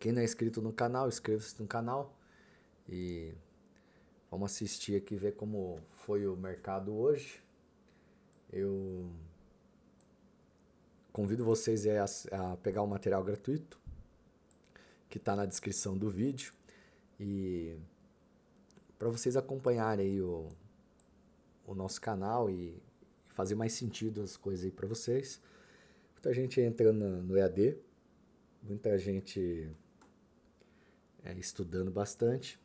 Quem não é inscrito no canal, inscreva-se no canal. E vamos assistir aqui, ver como foi o mercado hoje. Eu convido vocês a, a pegar o material gratuito que está na descrição do vídeo. E para vocês acompanharem o, o nosso canal e fazer mais sentido as coisas aí para vocês. Muita gente entra no EAD, muita gente é, estudando bastante.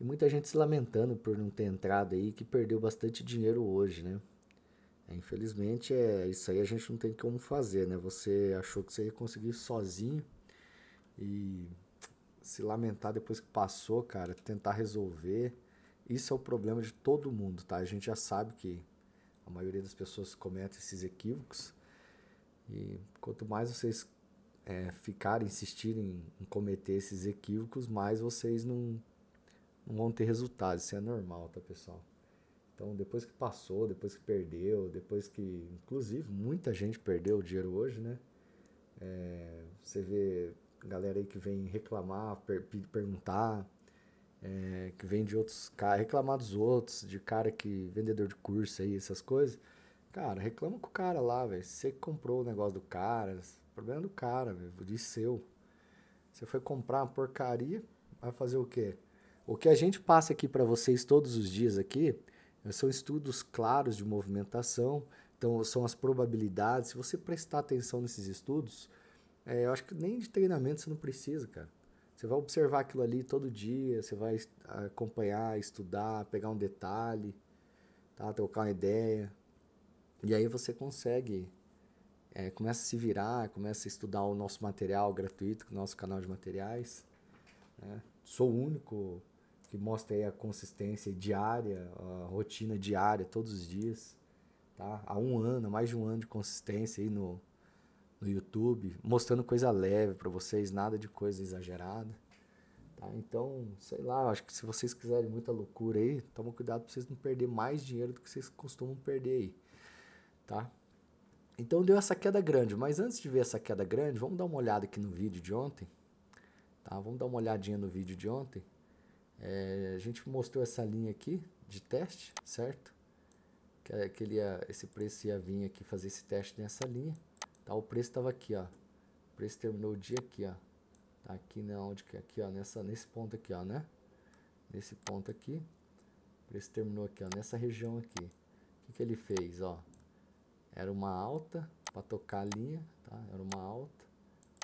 E muita gente se lamentando por não ter entrado aí, que perdeu bastante dinheiro hoje, né? É, infelizmente, é isso aí a gente não tem como fazer, né? Você achou que você ia conseguir sozinho e se lamentar depois que passou, cara, tentar resolver. Isso é o problema de todo mundo, tá? A gente já sabe que a maioria das pessoas comete esses equívocos. E quanto mais vocês é, ficarem, insistirem em cometer esses equívocos, mais vocês não, não vão ter resultado. Isso é normal, tá, pessoal? Então, depois que passou, depois que perdeu, depois que. Inclusive, muita gente perdeu o dinheiro hoje, né? É, você vê galera aí que vem reclamar, per perguntar, é, que vem de outros reclamar dos outros, de cara que. vendedor de curso aí, essas coisas. Cara, reclama com o cara lá, velho. Você comprou o negócio do cara, o problema é do cara, meu, de seu. Você foi comprar uma porcaria, vai fazer o quê? O que a gente passa aqui para vocês todos os dias aqui são estudos claros de movimentação, então são as probabilidades. Se você prestar atenção nesses estudos, é, eu acho que nem de treinamento você não precisa, cara. Você vai observar aquilo ali todo dia, você vai acompanhar, estudar, pegar um detalhe, tá? trocar uma ideia. E aí você consegue é, começa a se virar, começa a estudar o nosso material gratuito, o nosso canal de materiais. Né? Sou o único que mostra aí a consistência diária, a rotina diária, todos os dias. Tá? Há um ano, mais de um ano de consistência aí no, no YouTube, mostrando coisa leve para vocês, nada de coisa exagerada. Tá? Então, sei lá, acho que se vocês quiserem muita loucura aí, toma cuidado para vocês não perder mais dinheiro do que vocês costumam perder aí, tá? Então deu essa queda grande, mas antes de ver essa queda grande, vamos dar uma olhada aqui no vídeo de ontem. Tá? Vamos dar uma olhadinha no vídeo de ontem. É, a gente mostrou essa linha aqui de teste, certo? Que, é, que ele ia, esse preço ia vir aqui fazer esse teste nessa linha. Tá? O preço estava aqui, ó. O preço terminou o dia aqui, ó. Tá aqui né, onde que é? aqui, ó, nessa nesse ponto aqui, ó, né? Nesse ponto aqui. O preço terminou aqui, ó, nessa região aqui. O que, que ele fez, ó? era uma alta para tocar a linha, tá? era uma alta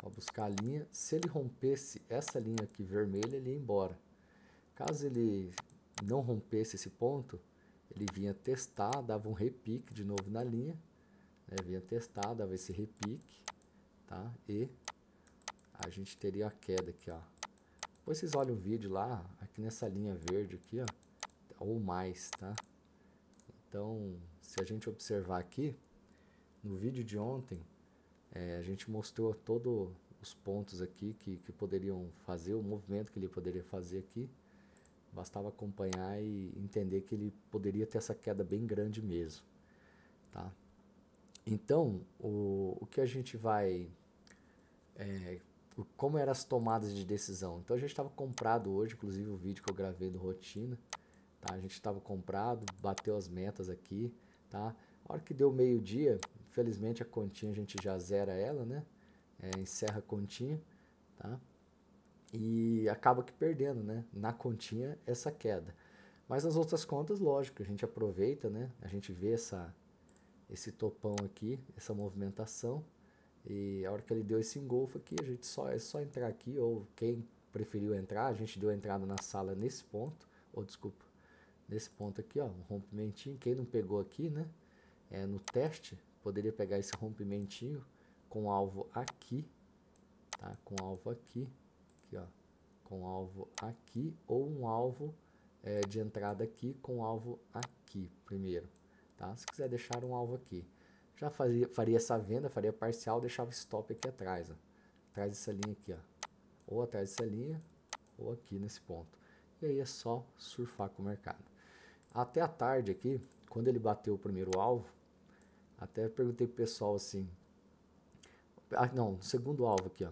para buscar a linha. Se ele rompesse essa linha aqui vermelha, ele ia embora. Caso ele não rompesse esse ponto, ele vinha testar, dava um repique de novo na linha, né? vinha testar, dava esse repique, tá? e a gente teria a queda aqui. Ó. Depois vocês olham o vídeo lá, aqui nessa linha verde aqui, ó, ou mais, tá? Então, se a gente observar aqui, no vídeo de ontem, é, a gente mostrou todos os pontos aqui que, que poderiam fazer, o movimento que ele poderia fazer aqui. Bastava acompanhar e entender que ele poderia ter essa queda bem grande mesmo. Tá? Então, o, o que a gente vai. É, como eram as tomadas de decisão? Então, a gente estava comprado hoje, inclusive o vídeo que eu gravei do Rotina. Tá? A gente estava comprado, bateu as metas aqui. Tá? A hora que deu meio-dia, felizmente a continha a gente já zera ela, né? É, encerra a continha, tá? E acaba que perdendo, né? Na continha essa queda. Mas nas outras contas, lógico, a gente aproveita, né? A gente vê essa, esse topão aqui, essa movimentação. E a hora que ele deu esse engolfo aqui, a gente só é só entrar aqui, ou quem preferiu entrar, a gente deu a entrada na sala nesse ponto, ou desculpa, nesse ponto aqui, ó, um rompimentinho. Quem não pegou aqui, né? É, no teste, Poderia pegar esse rompimentinho com alvo aqui, tá? Com alvo aqui, aqui ó, com alvo aqui ou um alvo é, de entrada aqui com alvo aqui primeiro, tá? Se quiser deixar um alvo aqui, já fazia, faria essa venda, faria parcial, deixava stop aqui atrás, ó, atrás dessa linha aqui, ó, ou atrás dessa linha ou aqui nesse ponto. E aí é só surfar com o mercado. Até a tarde aqui, quando ele bateu o primeiro alvo, até perguntei pro pessoal assim. Ah, não, segundo alvo aqui, ó.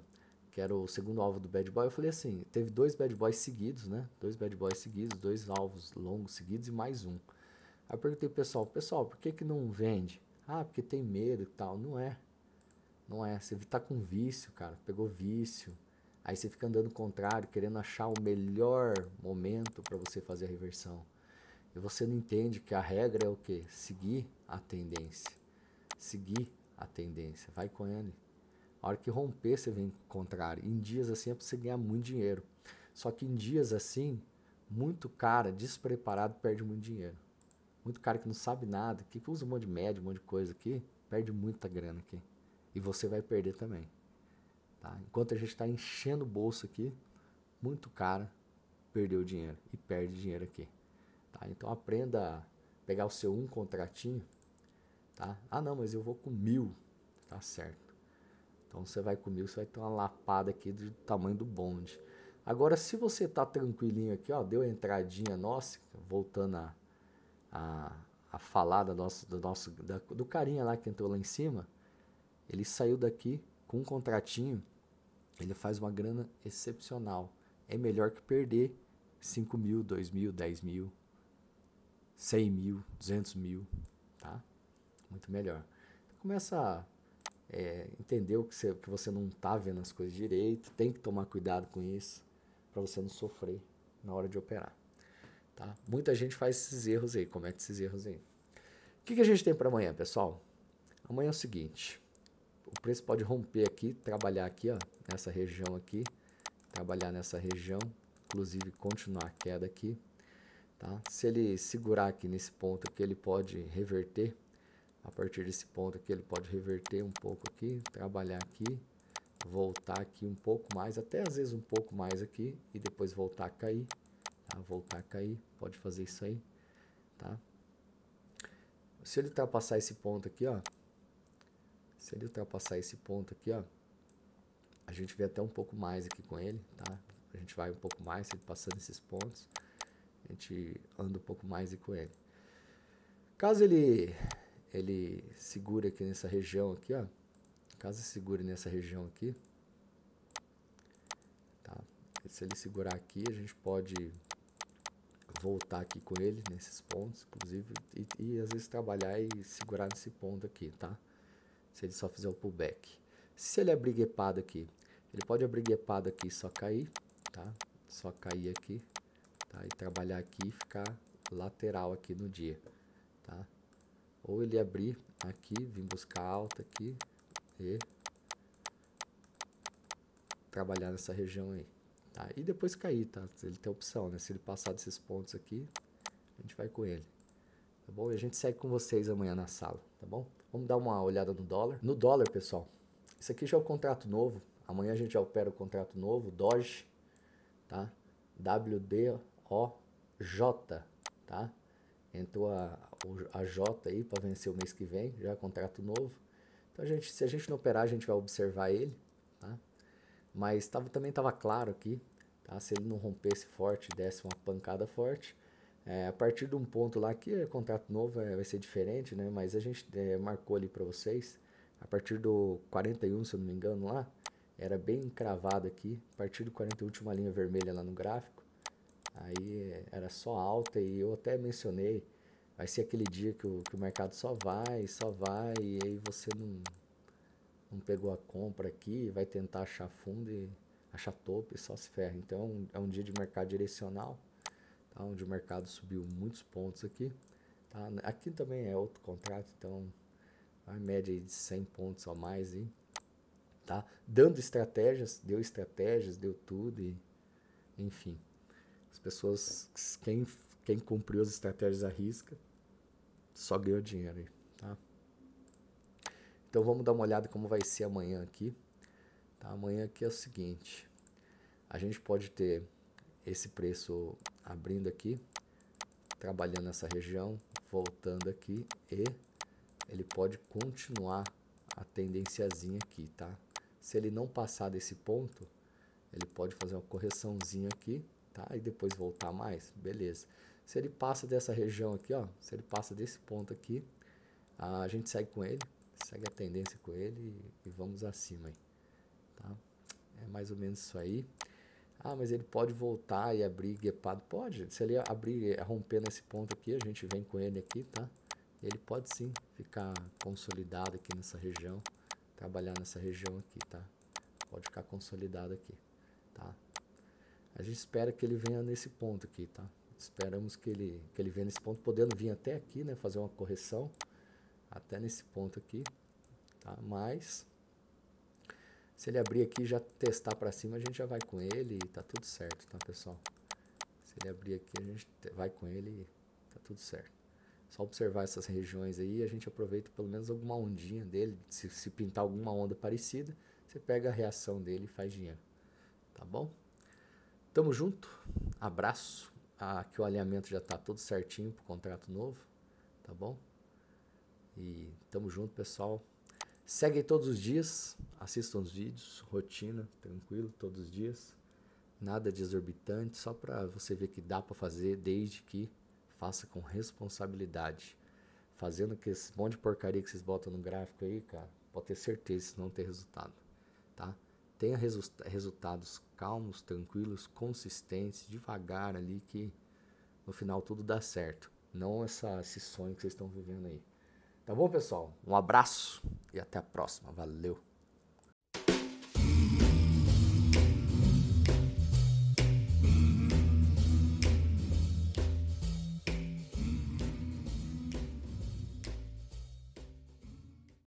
Que era o segundo alvo do Bad Boy. Eu falei assim: teve dois Bad Boys seguidos, né? Dois Bad Boys seguidos, dois alvos longos seguidos e mais um. Aí eu perguntei pro pessoal: pessoal, por que, que não vende? Ah, porque tem medo e tal. Não é. Não é. Você tá com vício, cara. Pegou vício. Aí você fica andando contrário, querendo achar o melhor momento para você fazer a reversão. E você não entende que a regra é o quê, Seguir a tendência seguir a tendência, vai com ele. A hora que romper, você vem contrário. Em dias assim é para você ganhar muito dinheiro. Só que em dias assim, muito cara despreparado perde muito dinheiro. Muito cara que não sabe nada, que usa um monte de média, um monte de coisa aqui, perde muita grana aqui. E você vai perder também. Tá? Enquanto a gente está enchendo o bolso aqui, muito cara perdeu dinheiro e perde dinheiro aqui. Tá? Então aprenda a pegar o seu um contratinho Tá? Ah, não, mas eu vou com mil. Tá certo. Então você vai com mil, você vai ter uma lapada aqui do tamanho do bonde. Agora, se você tá tranquilinho aqui, ó, deu a entradinha nossa, voltando a, a, a falar da nossa, do, nosso, da, do carinha lá que entrou lá em cima, ele saiu daqui com um contratinho, ele faz uma grana excepcional. É melhor que perder 5 mil, 2 mil, 10 mil, 100 mil, 200 mil muito melhor. começa a é, entender o que você, que você não está vendo as coisas direito, tem que tomar cuidado com isso para você não sofrer na hora de operar. Tá? Muita gente faz esses erros aí, comete esses erros aí. O que, que a gente tem para amanhã, pessoal? Amanhã é o seguinte: o preço pode romper aqui, trabalhar aqui, ó, nessa região aqui, trabalhar nessa região, inclusive continuar a queda aqui. Tá? Se ele segurar aqui nesse ponto aqui, ele pode reverter a partir desse ponto aqui ele pode reverter um pouco aqui, trabalhar aqui, voltar aqui um pouco mais, até às vezes um pouco mais aqui e depois voltar a cair, tá? voltar a cair, pode fazer isso aí, tá? Se ele ultrapassar esse ponto aqui, ó, se ele ultrapassar esse ponto aqui, ó, a gente vê até um pouco mais aqui com ele, tá? A gente vai um pouco mais, se ele passando esses pontos, a gente anda um pouco mais e com ele. Caso ele ele segura aqui nessa região aqui, ó. Caso segure nessa região aqui, tá? Se ele segurar aqui, a gente pode voltar aqui com ele nesses pontos, inclusive, e, e às vezes trabalhar e segurar nesse ponto aqui, tá? Se ele só fizer o pullback. Se ele abrir guepado aqui, ele pode abrir guepado aqui e só cair, tá? Só cair aqui, tá? E trabalhar aqui e ficar lateral aqui no dia, tá? ou ele abrir aqui, vir buscar alta aqui e trabalhar nessa região aí. Tá? E depois cair, tá? Ele tem opção, né? Se ele passar desses pontos aqui, a gente vai com ele. Tá bom? E a gente segue com vocês amanhã na sala, tá bom? Vamos dar uma olhada no dólar. No dólar, pessoal, isso aqui já é o contrato novo. Amanhã a gente já opera o contrato novo, Doge, tá? WDOJ, tá? Entrou a, a J aí para vencer o mês que vem, já é contrato novo. Então a gente, se a gente não operar, a gente vai observar ele, tá? Mas tava, também estava claro aqui, tá? Se ele não rompesse forte, desse uma pancada forte, é, a partir de um ponto lá que é contrato novo é, vai ser diferente, né? Mas a gente é, marcou ali para vocês a partir do 41, se eu não me engano lá, era bem cravado aqui. A partir do 41 tinha uma linha vermelha lá no gráfico aí eh, era só alta e eu até mencionei, vai ser aquele dia que o, que o mercado só vai, só vai, e aí você não, não pegou a compra aqui, vai tentar achar fundo e achar topo e só se ferra. Então é um é dia de mercado direcional, tá? onde o mercado subiu muitos pontos aqui. Tá? Aqui também é outro contrato, então a média de 100 pontos ou mais. Aí, tá? Dando estratégias, deu estratégias, deu tudo, e, enfim. As pessoas, quem, quem cumpriu as estratégias à risca, só ganhou dinheiro aí, tá? Então vamos dar uma olhada como vai ser amanhã aqui. Tá? Amanhã aqui é o seguinte, a gente pode ter esse preço abrindo aqui, trabalhando nessa região, voltando aqui e ele pode continuar a tendenciazinha aqui, tá? Se ele não passar desse ponto, ele pode fazer uma correçãozinha aqui tá? E depois voltar mais, beleza. Se ele passa dessa região aqui, ó, se ele passa desse ponto aqui, a gente segue com ele, segue a tendência com ele e, e vamos acima aí, tá? É mais ou menos isso aí. Ah, mas ele pode voltar e abrir guepado? Pode. Se ele abrir, romper nesse ponto aqui, a gente vem com ele aqui, tá? Ele pode sim ficar consolidado aqui nessa região, trabalhar nessa região aqui, tá? Pode ficar consolidado aqui, tá? A gente espera que ele venha nesse ponto aqui, tá? Esperamos que ele, que ele venha nesse ponto, podendo vir até aqui, né? Fazer uma correção até nesse ponto aqui, tá? Mas se ele abrir aqui já testar para cima, a gente já vai com ele e tá tudo certo, tá, pessoal? Se ele abrir aqui, a gente vai com ele e tá tudo certo. Só observar essas regiões aí, a gente aproveita pelo menos alguma ondinha dele, se, se pintar alguma onda parecida, você pega a reação dele e faz dinheiro, tá bom? Tamo junto, abraço. Ah, aqui que o alinhamento já tá todo certinho pro contrato novo, tá bom? E tamo junto, pessoal. Segue todos os dias, assistam os vídeos, rotina, tranquilo, todos os dias. Nada de exorbitante, só para você ver que dá para fazer desde que faça com responsabilidade. Fazendo que esse monte de porcaria que vocês botam no gráfico aí, cara, pode ter certeza se não ter resultado, tá? tenha resu resultados calmos, tranquilos, consistentes, devagar ali que no final tudo dá certo. Não essa, esse sonho que vocês estão vivendo aí. Tá bom, pessoal? Um abraço e até a próxima. Valeu!